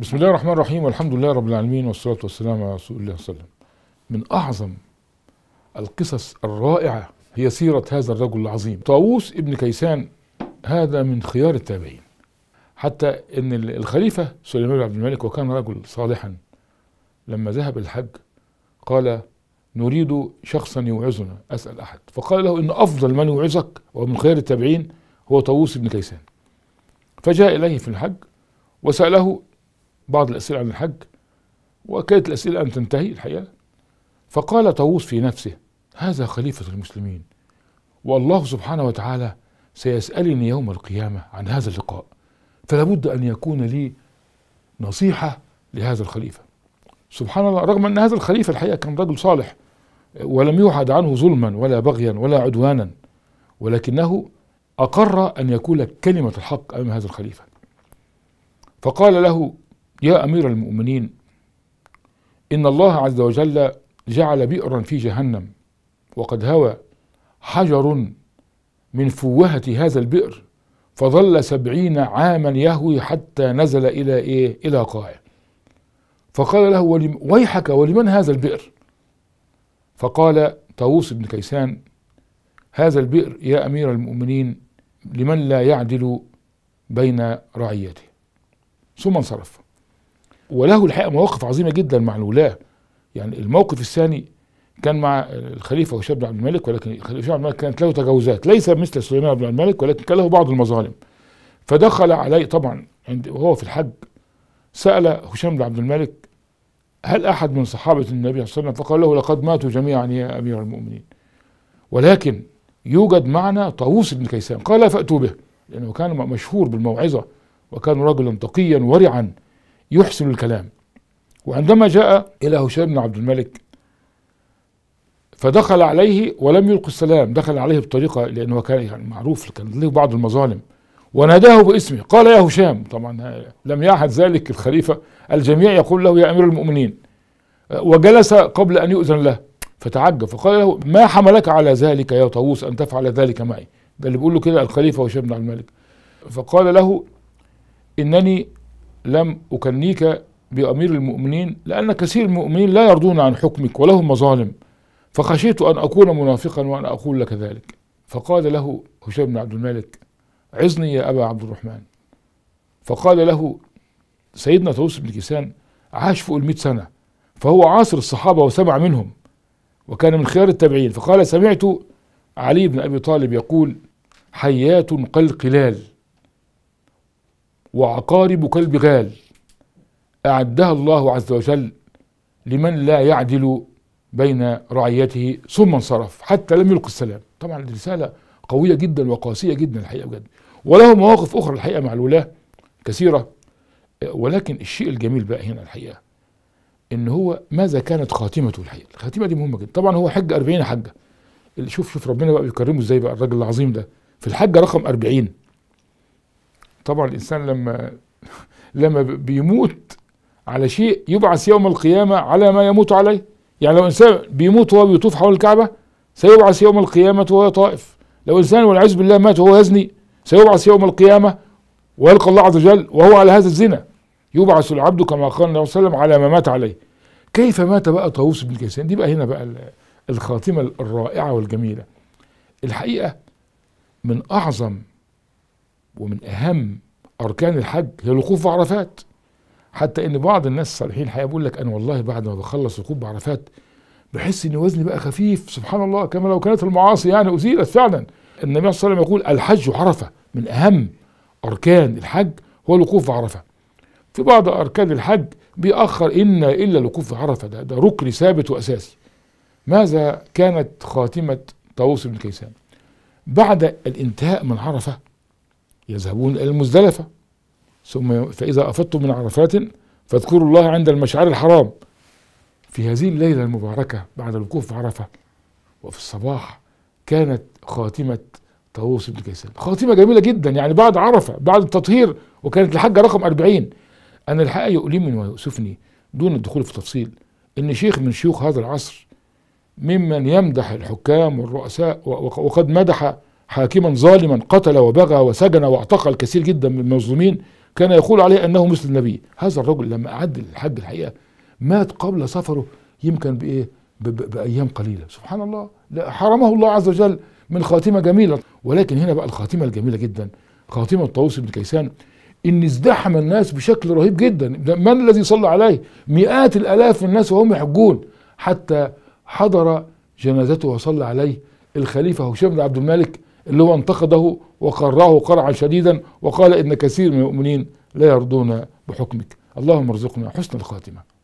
بسم الله الرحمن الرحيم والحمد لله رب العالمين والصلاة والسلام على رسول الله صلى الله عليه وسلم من أعظم القصص الرائعة هي سيرة هذا الرجل العظيم طاووس ابن كيسان هذا من خيار التابعين حتى أن الخليفة سليمان بن عبد الملك وكان رجل صالحا لما ذهب الحج قال نريد شخصا يوعظنا أسأل أحد فقال له إن أفضل من يوعظك ومن خيار التابعين هو طاووس بن كيسان فجاء إليه في الحج وسأله بعض الأسئلة عن الحج وكانت الأسئلة أن تنتهي الحقيقة فقال طاووس في نفسه هذا خليفة المسلمين والله سبحانه وتعالى سيسألني يوم القيامة عن هذا اللقاء فلابد أن يكون لي نصيحة لهذا الخليفة سبحان الله رغم أن هذا الخليفة الحقيقة كان رجل صالح ولم يوحد عنه ظلما ولا بغيا ولا عدوانا ولكنه أقر أن يقول كلمة الحق أمام هذا الخليفة فقال له يا أمير المؤمنين إن الله عز وجل جعل بئرا في جهنم وقد هوى حجر من فوهة هذا البئر فظل سبعين عاما يهوي حتى نزل إلى إيه؟ إلى قاع فقال له ولم ويحك ولمن هذا البئر فقال طاووس بن كيسان هذا البئر يا أمير المؤمنين لمن لا يعدل بين رعيته ثم انصرف وله الحقيقه مواقف عظيمه جدا مع الولاه يعني الموقف الثاني كان مع الخليفه هشام بن عبد الملك ولكن الخليفه هشام بن عبد الملك كانت له تجاوزات ليس مثل سليمان بن عبد الملك ولكن كان له بعض المظالم فدخل عليه طبعا عند وهو في الحج سال هشام بن عبد الملك هل احد من صحابه النبي صلى الله عليه وسلم فقال له لقد ماتوا جميعا يا امير المؤمنين ولكن يوجد معنا طاووس بن كيسان قال فاتوا به لانه كان مشهور بالموعظه وكان رجلا تقيا ورعا يحسن الكلام وعندما جاء إلى هشام بن عبد الملك فدخل عليه ولم يلقي السلام دخل عليه بطريقة لأنه كان يعني معروف كان له بعض المظالم وناداه باسمه قال يا هشام طبعا لم يعهد ذلك الخليفة الجميع يقول له يا أمير المؤمنين وجلس قبل أن يؤذن له فتعجب فقال له ما حملك على ذلك يا طاووس أن تفعل ذلك معي ده اللي بيقول له كده الخليفة هشام بن عبد الملك فقال له إنني لم أكنيك بأمير المؤمنين لأن كثير المؤمنين لا يرضون عن حكمك ولهم مظالم فخشيت أن أكون منافقا وأن أقول لك ذلك فقال له هشام بن عبد الملك عظني يا أبا عبد الرحمن فقال له سيدنا طاووس بن كيسان عاش فوق المئة سنة فهو عاصر الصحابة وسمع منهم وكان من خيار التابعين فقال سمعت علي بن أبي طالب يقول حيات قلقلال وعقارب كلب غال أعدها الله عز وجل لمن لا يعدل بين رعيته ثم انصرف حتى لم يلقي السلام طبعا الرسالة قوية جدا وقاسية جدا الحقيقة بجد وله مواقف أخرى الحقيقة مع الولاة كثيرة ولكن الشيء الجميل بقى هنا الحقيقة ان هو ماذا كانت خاتمته الحقيقة الخاتمة دي مهمة جدا طبعا هو حج 40 حجة شوف شوف ربنا بقى بيكرمه ازاي بقى الراجل العظيم ده في الحجة رقم 40 طبعا الإنسان لما لما بيموت على شيء يبعث يوم القيامة على ما يموت عليه يعني لو إنسان بيموت وهو بيطوف حول الكعبة سيبعث يوم القيامة وهو طائف لو إنسان والعياذ بالله مات وهو يزني سيبعث يوم القيامة ويلقى الله عز وجل وهو على هذا الزنا يبعث العبد كما قال النبي صلى الله عليه وسلم على ما مات عليه كيف مات بقى طاووس بن كيسان دي بقى هنا بقى الخاتمة الرائعة والجميلة الحقيقة من أعظم ومن أهم أركان الحج هي الوقوف بعرفات حتى ان بعض الناس الصالحين الحقيقه بيقول لك انا والله بعد ما بخلص وقوف بعرفات بحس ان وزني بقى خفيف سبحان الله كما لو كانت المعاصي يعني ازيلت فعلا النبي صلى الله عليه وسلم يقول الحج عرفه من اهم اركان الحج هو الوقوف بعرفه في بعض اركان الحج بيأخر ان الا الوقوف بعرفه ده ده ركن ثابت واساسي ماذا كانت خاتمه طاووس بن كيسان بعد الانتهاء من عرفه يذهبون إلى المزدلفة ثم فإذا أفضتم من عرفات فاذكروا الله عند المشعر الحرام في هذه الليلة المباركة بعد الوقوف في عرفة وفي الصباح كانت خاتمة طاووس بن كيسان خاتمة جميلة جدا يعني بعد عرفة بعد التطهير وكانت الحجة رقم 40 أنا الحقيقة يؤلمني ويؤسفني دون الدخول في تفصيل إن شيخ من شيوخ هذا العصر ممن يمدح الحكام والرؤساء وقد مدح حاكما ظالما قتل وبغى وسجن واعتقل كثير جدا من المظلومين كان يقول عليه انه مثل النبي هذا الرجل لما اعد الحج الحقيقه مات قبل سفره يمكن بايه بايام قليله سبحان الله لا حرمه الله عز وجل من خاتمه جميله ولكن هنا بقى الخاتمه الجميله جدا خاتمه طاووس بن كيسان ان ازدحم الناس بشكل رهيب جدا من الذي صلى عليه مئات الالاف من الناس وهم يحجون حتى حضر جنازته وصلى عليه الخليفه هشام بن عبد الملك اللي هو انتقده وقرعه قرعا شديدا وقال إن كثير من المؤمنين لا يرضون بحكمك اللهم ارزقنا حسن الخاتمه